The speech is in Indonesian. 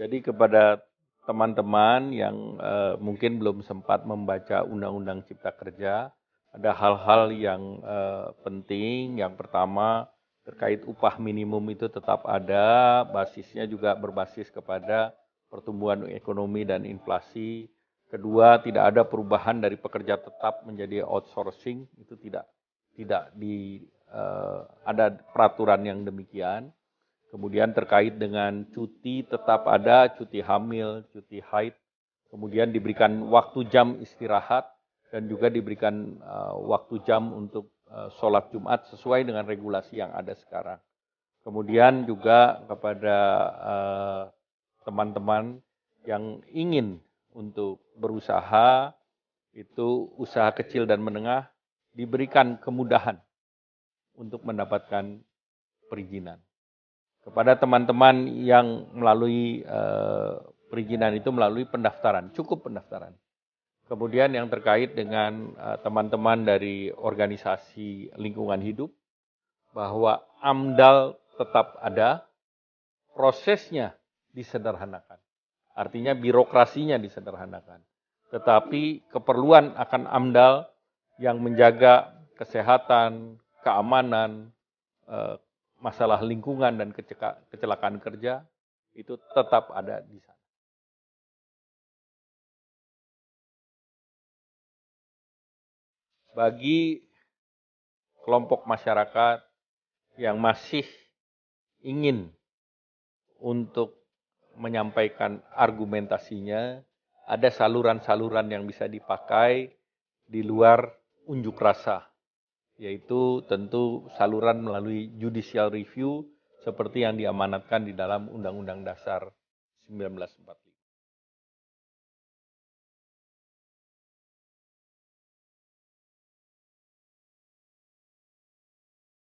Jadi kepada teman-teman yang uh, mungkin belum sempat membaca Undang-Undang Cipta Kerja, ada hal-hal yang uh, penting. Yang pertama terkait upah minimum itu tetap ada, basisnya juga berbasis kepada pertumbuhan ekonomi dan inflasi. Kedua, tidak ada perubahan dari pekerja tetap menjadi outsourcing, itu tidak tidak di uh, ada peraturan yang demikian kemudian terkait dengan cuti tetap ada, cuti hamil, cuti haid, kemudian diberikan waktu jam istirahat, dan juga diberikan uh, waktu jam untuk uh, sholat Jumat sesuai dengan regulasi yang ada sekarang. Kemudian juga kepada eh, teman-teman uh, teman -teman yang ingin untuk berusaha, itu usaha kecil dan menengah diberikan kemudahan untuk mendapatkan perizinan kepada teman-teman yang melalui eh, perizinan itu melalui pendaftaran, cukup pendaftaran. Kemudian yang terkait dengan eh, teman-teman dari organisasi lingkungan hidup, bahwa AMDAL tetap ada, prosesnya disederhanakan. Artinya birokrasinya disederhanakan. Tetapi keperluan akan AMDAL yang menjaga kesehatan, keamanan, eh, masalah lingkungan dan kecelakaan kerja itu tetap ada di sana bagi kelompok masyarakat yang masih ingin untuk menyampaikan argumentasinya, ada saluran-saluran yang bisa dipakai di luar unjuk rasa yaitu tentu saluran melalui judicial review seperti yang diamanatkan di dalam undang undang dasar 1945